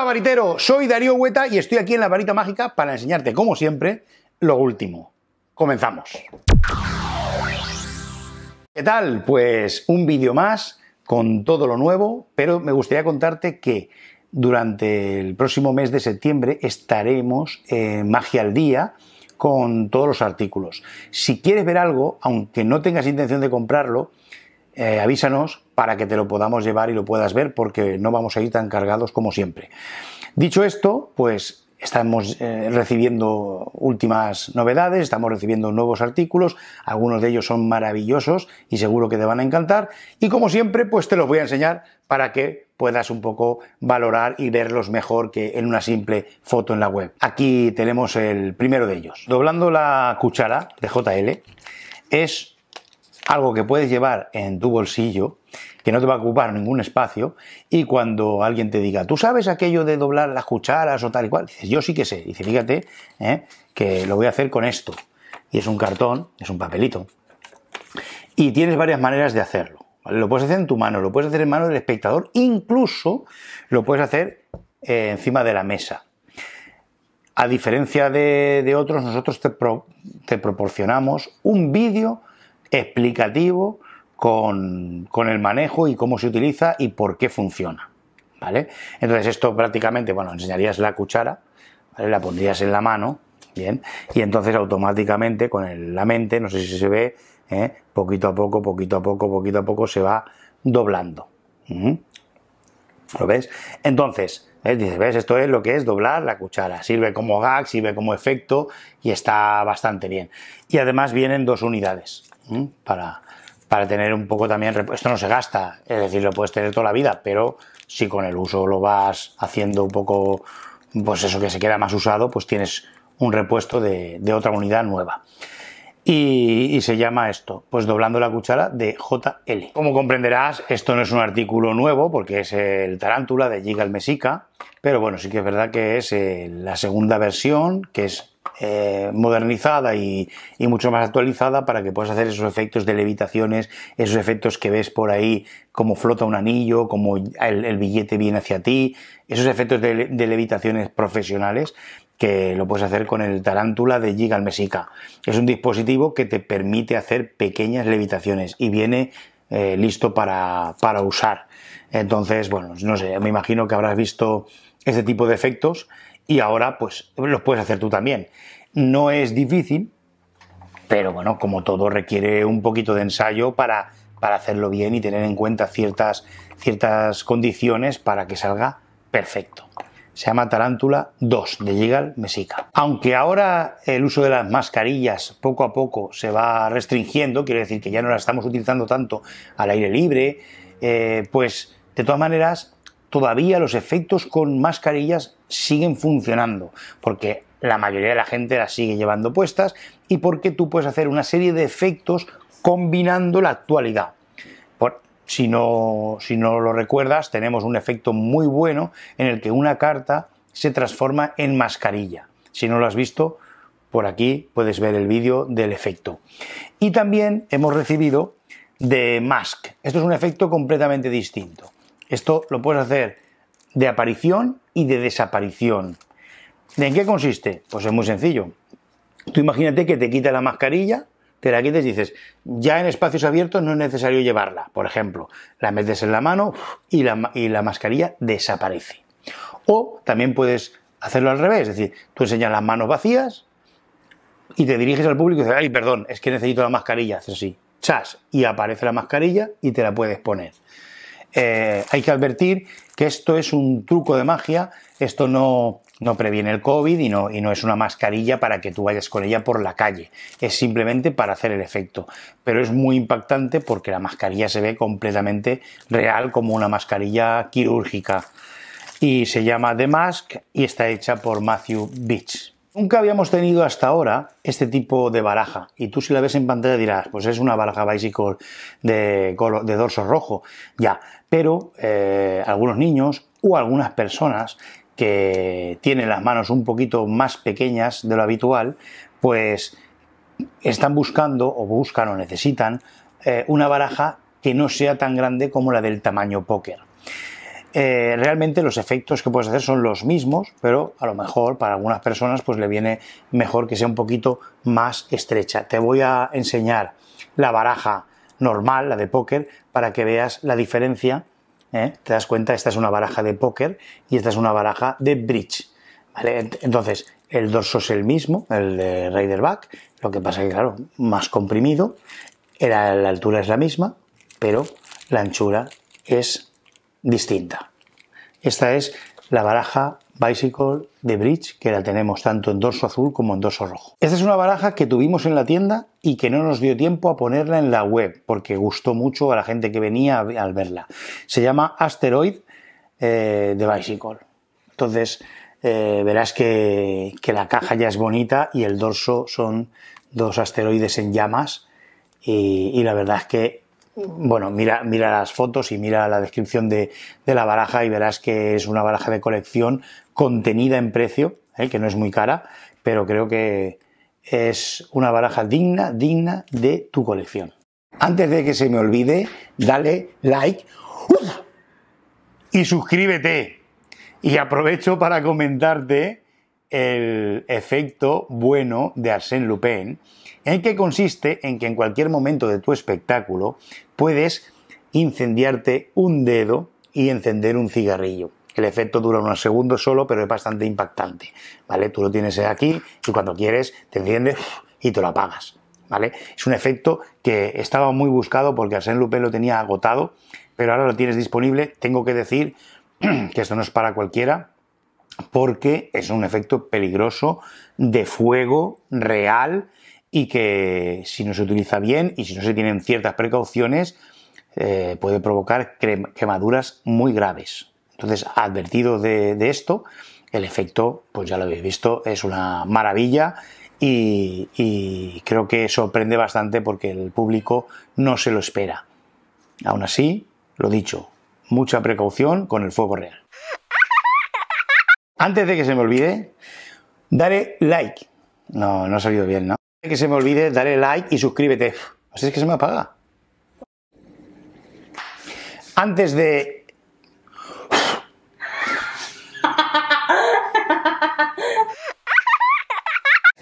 Hola varitero, soy Darío Hueta y estoy aquí en la varita mágica para enseñarte, como siempre, lo último. Comenzamos. ¿Qué tal? Pues un vídeo más con todo lo nuevo, pero me gustaría contarte que durante el próximo mes de septiembre estaremos en Magia al Día con todos los artículos. Si quieres ver algo, aunque no tengas intención de comprarlo, eh, avísanos para que te lo podamos llevar y lo puedas ver porque no vamos a ir tan cargados como siempre. Dicho esto, pues estamos eh, recibiendo últimas novedades, estamos recibiendo nuevos artículos, algunos de ellos son maravillosos y seguro que te van a encantar y como siempre pues te los voy a enseñar para que puedas un poco valorar y verlos mejor que en una simple foto en la web. Aquí tenemos el primero de ellos. Doblando la cuchara de JL es algo que puedes llevar en tu bolsillo, que no te va a ocupar ningún espacio, y cuando alguien te diga, ¿tú sabes aquello de doblar las cucharas o tal y cual? Dices, yo sí que sé. Dice, fíjate ¿eh? que lo voy a hacer con esto. Y es un cartón, es un papelito. Y tienes varias maneras de hacerlo. Lo puedes hacer en tu mano, lo puedes hacer en mano del espectador, incluso lo puedes hacer eh, encima de la mesa. A diferencia de, otros, nosotros te, te proporcionamos un vídeo explicativo con, con el manejo y cómo se utiliza y por qué funciona. ¿Vale? Entonces esto prácticamente, bueno, enseñarías la cuchara, la pondrías en la mano, bien, y entonces automáticamente con la mente, no sé si se ve, ¿eh? poquito a poco, poquito a poco, poquito a poco se va doblando. ¿Lo ves? Entonces, dices, ¿ves? Esto es lo que es doblar la cuchara. Sirve como gag, sirve como efecto y está bastante bien. Y además vienen dos unidades para, para tener un poco también... Esto no se gasta, es decir, lo puedes tener toda la vida, pero si con el uso lo vas haciendo un poco, pues eso que se queda más usado, pues tienes un repuesto de otra unidad nueva. Y, y, se llama esto, pues doblando la cuchara de JL. Como comprenderás, esto no es un artículo nuevo porque es el Tarántula de Giga Mesica, pero bueno, sí que es verdad que es eh, la segunda versión, que es eh, modernizada y, mucho más actualizada para que puedas hacer esos efectos de levitaciones, esos efectos que ves por ahí, como flota un anillo, como el, billete viene hacia ti, esos efectos de, de levitaciones profesionales que lo puedes hacer con el Tarántula de al Mesica. Es un dispositivo que te permite hacer pequeñas levitaciones y viene eh, listo para, usar. Entonces, bueno, no sé, me imagino que habrás visto este tipo de efectos y ahora pues los puedes hacer tú también. No es difícil, pero bueno, como todo requiere un poquito de ensayo para, para hacerlo bien y tener en cuenta ciertas, ciertas condiciones para que salga perfecto se llama Tarántula 2 de Gigal Mesica. Aunque ahora el uso de las mascarillas poco a poco se va restringiendo, quiere decir que ya no las estamos utilizando tanto al aire libre, eh, pues de todas maneras todavía los efectos con mascarillas siguen funcionando, porque la mayoría de la gente las sigue llevando puestas y porque tú puedes hacer una serie de efectos combinando la actualidad si no, lo recuerdas, tenemos un efecto muy bueno en el que una carta se transforma en mascarilla. Si no lo has visto, por aquí puedes ver el vídeo del efecto. Y también hemos recibido de mask. Esto es un efecto completamente distinto. Esto lo puedes hacer de aparición y de desaparición. ¿En qué consiste? Pues es muy sencillo. Tú imagínate que te quita la mascarilla, te dices, ya en espacios abiertos no es necesario llevarla, por ejemplo, la metes en la mano y la, y la mascarilla desaparece. O también puedes hacerlo al revés, es decir, tú enseñas las manos vacías y te diriges al público y dices, ay, perdón, es que necesito la mascarilla, haces así, chas, y aparece la mascarilla y te la puedes poner. Eh, hay que advertir que esto es un truco de magia, esto no, no previene el COVID y no, y no es una mascarilla para que tú vayas con ella por la calle, es simplemente para hacer el efecto. Pero es muy impactante porque la mascarilla se ve completamente real como una mascarilla quirúrgica. Y se llama The Mask y está hecha por Matthew Beach. Nunca habíamos tenido hasta ahora este tipo de baraja. Y tú si la ves en pantalla dirás, pues es una baraja bicycle de, de dorso rojo. Ya, pero eh, algunos niños o algunas personas que tienen las manos un poquito más pequeñas de lo habitual, pues están buscando o buscan o necesitan eh, una baraja que no sea tan grande como la del tamaño póker. Eh, realmente los efectos que puedes hacer son los mismos, pero a lo mejor para algunas personas pues le viene mejor que sea un poquito más estrecha. Te voy a enseñar la baraja normal, la de póker, para que veas la diferencia ¿eh? Te das cuenta, esta es una baraja de póker y esta es una baraja de bridge. Entonces, el dorso es el mismo, el de Raider Back, lo que pasa que, claro, más comprimido, la, la altura es la misma, pero la anchura es distinta. Esta es la baraja Bicycle de Bridge, que la tenemos tanto en dorso azul como en dorso rojo. Esta es una baraja que tuvimos en la tienda y que no nos dio tiempo a ponerla en la web, porque gustó mucho a la gente que venía al verla. Se llama Asteroid eh, de Bicycle. Entonces, eh, verás que, la caja ya es bonita y el dorso son dos asteroides en llamas. y, la verdad es que bueno, mira, mira las fotos y mira la descripción de, de, la baraja y verás que es una baraja de colección contenida en precio, ¿eh? que no es muy cara, pero creo que es una baraja digna, digna de tu colección. Antes de que se me olvide, dale like y suscríbete. Y aprovecho para comentarte el efecto bueno de Arsène Lupin, en ¿eh? que consiste en que en cualquier momento de tu espectáculo puedes incendiarte un dedo y encender un cigarrillo. El efecto dura unos segundos solo, pero es bastante impactante, ¿vale? Tú lo tienes aquí y cuando quieres te enciendes y te lo apagas, ¿vale? Es un efecto que estaba muy buscado porque Arsène Lupin lo tenía agotado, pero ahora lo tienes disponible. Tengo que decir que esto no es para cualquiera, porque es un efecto peligroso de fuego real y que si no se utiliza bien y si no se tienen ciertas precauciones eh, puede provocar quemaduras muy graves. Entonces, advertido de, esto, el efecto, pues ya lo habéis visto, es una maravilla. Y, y, creo que sorprende bastante porque el público no se lo espera. Aún así, lo dicho, mucha precaución con el fuego real. Antes de que se me olvide, daré like. No, no ha salido bien, ¿no? Antes de que se me olvide, daré like y suscríbete. Así es que se me apaga. Antes de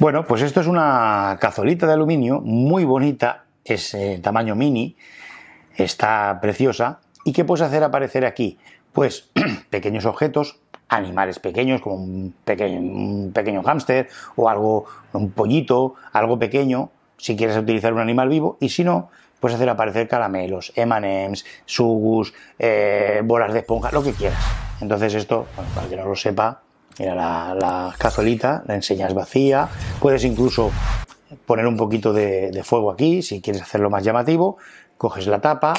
Bueno, pues esto es una cazolita de aluminio muy bonita, es eh, tamaño mini, está preciosa. ¿Y qué puedes hacer aparecer aquí? Pues pequeños objetos, animales pequeños, como un pequeño, pequeño hámster o algo, un pollito, algo pequeño, si quieres utilizar un animal vivo, y si no, puedes hacer aparecer caramelos, M&M's, sugus, eh, bolas de esponja, lo que quieras. Entonces esto, para no lo sepa, Mira, la, cazuelita, la enseñas vacía, puedes incluso poner un poquito de, fuego aquí si quieres hacerlo más llamativo, coges la tapa,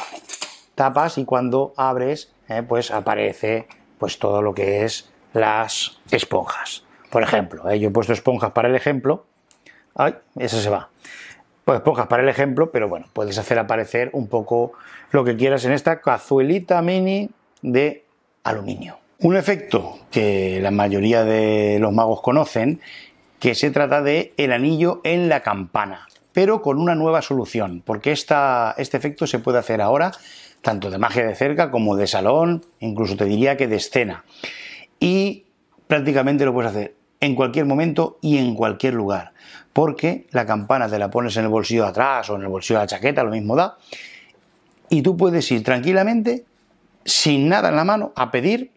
tapas y cuando abres eh, pues aparece pues todo lo que es las esponjas. Por ejemplo, eh, yo he puesto esponjas para el ejemplo. Ay, esa se va. Pues esponjas para el ejemplo, pero bueno, puedes hacer aparecer un poco lo que quieras en esta cazuelita mini de aluminio. Un efecto que la mayoría de los magos conocen, que se trata de el anillo en la campana, pero con una nueva solución, porque este efecto se puede hacer ahora tanto de magia de cerca como de salón, incluso te diría que de escena. Y prácticamente lo puedes hacer en cualquier momento y en cualquier lugar, porque la campana te la pones en el bolsillo de atrás o en el bolsillo de la chaqueta, lo mismo da, y tú puedes ir tranquilamente, sin nada en la mano, a pedir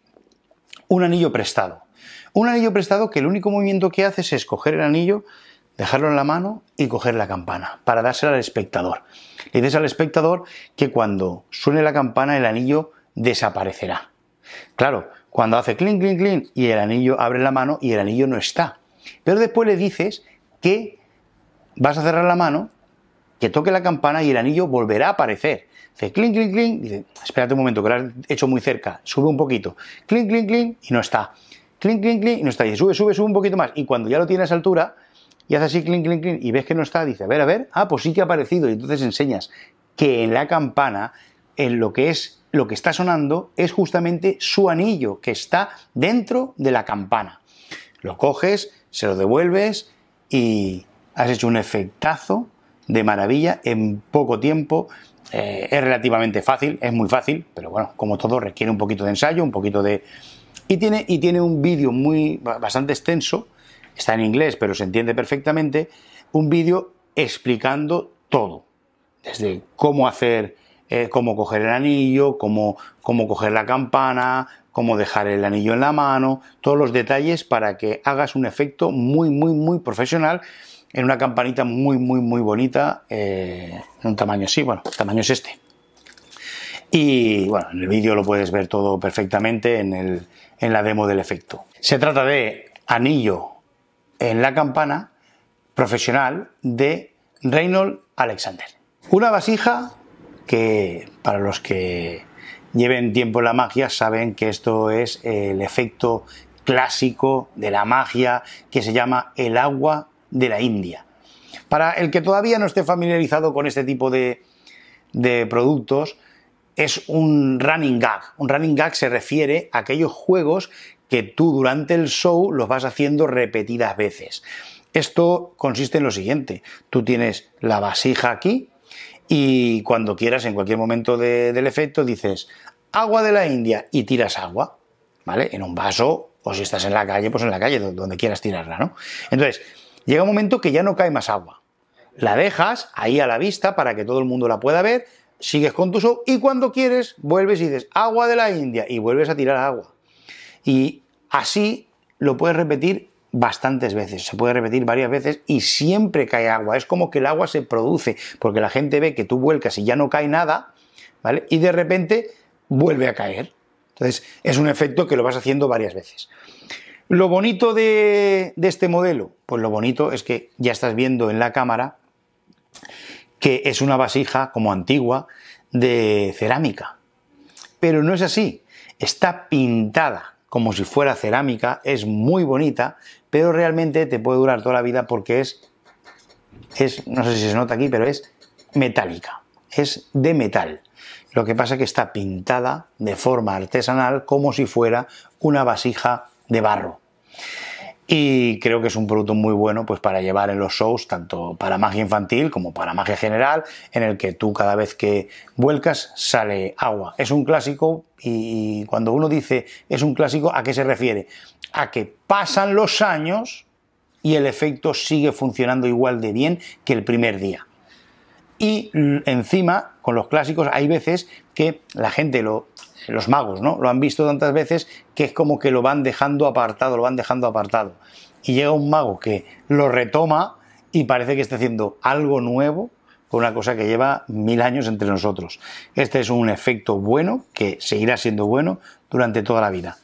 un anillo prestado. Un anillo prestado que el único movimiento que haces es coger el anillo, dejarlo en la mano y coger la campana para dársela al espectador. Le dices al espectador que cuando suene la campana el anillo desaparecerá. Claro, cuando hace clink, clink, clink y el anillo abre la mano y el anillo no está. Pero después le dices que vas a cerrar la mano que toque la campana y el anillo volverá a aparecer. Dice clink, clink, clink, dice, espérate un momento, que lo has hecho muy cerca, sube un poquito, clink, clink, clink, y no está. Clink, clink, clink, y no está. Y sube, sube, sube un poquito más. Y cuando ya lo tienes a esa altura, y hace así, clink, clink, clink, y ves que no está, dice, a ver, a ver, ah, pues sí que ha aparecido. Y entonces enseñas que en la campana, en lo que es, lo que está sonando, es justamente su anillo, que está dentro de la campana. Lo coges, se lo devuelves y has hecho un efectazo de maravilla en poco tiempo. Eh, es relativamente fácil, es muy fácil, pero bueno, como todo requiere un poquito de ensayo, un poquito de... Y tiene, y tiene un vídeo muy bastante extenso, está en inglés, pero se entiende perfectamente, un vídeo explicando todo, desde cómo hacer, eh, cómo coger el anillo, cómo, cómo coger la campana, cómo dejar el anillo en la mano, todos los detalles para que hagas un efecto muy, muy, muy profesional en una campanita muy, muy, muy bonita, en eh, un tamaño así, bueno, tamaño es este. Y bueno, en el vídeo lo puedes ver todo perfectamente en, en la demo del efecto. Se trata de anillo en la campana profesional de Reynold Alexander. Una vasija que para los que lleven tiempo en la magia saben que esto es el efecto clásico de la magia que se llama el agua de la India. Para el que todavía no esté familiarizado con este tipo de, productos, es un running gag. Un running gag se refiere a aquellos juegos que tú durante el show los vas haciendo repetidas veces. Esto consiste en lo siguiente, tú tienes la vasija aquí y cuando quieras, en cualquier momento del efecto, dices agua de la India y tiras agua, ¿vale? En un vaso o si estás en la calle, pues en la calle, donde quieras tirarla, ¿no? Entonces, Llega un momento que ya no cae más agua. La dejas ahí a la vista para que todo el mundo la pueda ver, sigues con tu show y cuando quieres vuelves y dices agua de la India y vuelves a tirar agua. Y así lo puedes repetir bastantes veces, se puede repetir varias veces y siempre cae agua. Es como que el agua se produce porque la gente ve que tú vuelcas y ya no cae nada, ¿vale? Y de repente vuelve a caer. Entonces es un efecto que lo vas haciendo varias veces. Lo bonito de, este modelo, pues lo bonito es que ya estás viendo en la cámara que es una vasija como antigua de cerámica. Pero no es así, está pintada como si fuera cerámica, es muy bonita, pero realmente te puede durar toda la vida porque es, es no sé si se nota aquí, pero es metálica, es de metal. Lo que pasa es que está pintada de forma artesanal como si fuera una vasija de barro. Y creo que es un producto muy bueno pues, para llevar en los shows, tanto para magia infantil como para magia general, en el que tú cada vez que vuelcas sale agua. Es un clásico y cuando uno dice es un clásico, ¿a qué se refiere? A que pasan los años y el efecto sigue funcionando igual de bien que el primer día. Y mm, encima, con los clásicos, hay veces que la gente lo los magos, ¿no? Lo han visto tantas veces que es como que lo van dejando apartado, lo van dejando apartado. Y llega un mago que lo retoma y parece que está haciendo algo nuevo con una cosa que lleva mil años entre nosotros. Este es un efecto bueno que seguirá siendo bueno durante toda la vida.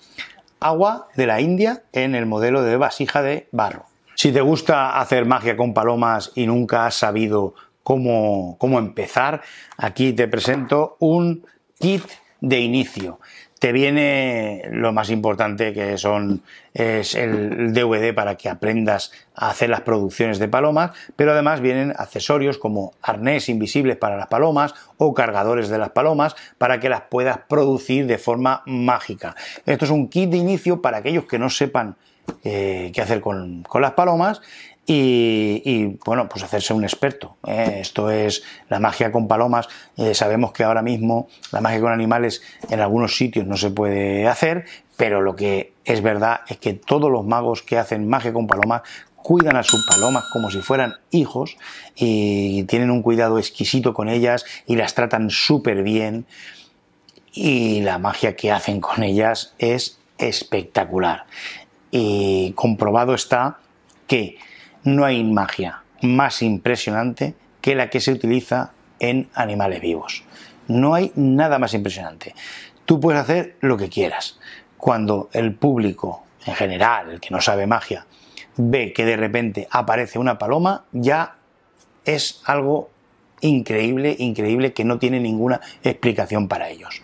Agua de la India en el modelo de vasija de barro. Si te gusta hacer magia con palomas y nunca has sabido cómo, cómo empezar, aquí te presento un kit de inicio. Te viene lo más importante que son es el DVD para que aprendas a hacer las producciones de palomas, pero además vienen accesorios como arnés invisibles para las palomas o cargadores de las palomas para que las puedas producir de forma mágica. Esto es un kit de inicio para aquellos que no sepan eh, qué hacer con, con las palomas y, bueno, pues hacerse un experto. ¿eh? Esto es la magia con palomas. Eh, sabemos que ahora mismo la magia con animales en algunos sitios no se puede hacer, pero lo que es verdad es que todos los magos que hacen magia con palomas cuidan a sus palomas como si fueran hijos y tienen un cuidado exquisito con ellas y las tratan súper bien y la magia que hacen con ellas es espectacular. Y comprobado está que no hay magia más impresionante que la que se utiliza en animales vivos. No hay nada más impresionante. Tú puedes hacer lo que quieras. Cuando el público en general, el que no sabe magia, ve que de repente aparece una paloma, ya es algo increíble, increíble, que no tiene ninguna explicación para ellos.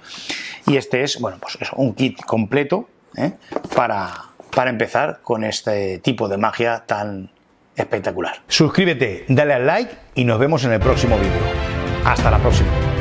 Y este es, bueno, pues es un kit completo ¿eh? para, para empezar con este tipo de magia tan espectacular. Suscríbete, dale al like y nos vemos en el próximo vídeo. Hasta la próxima.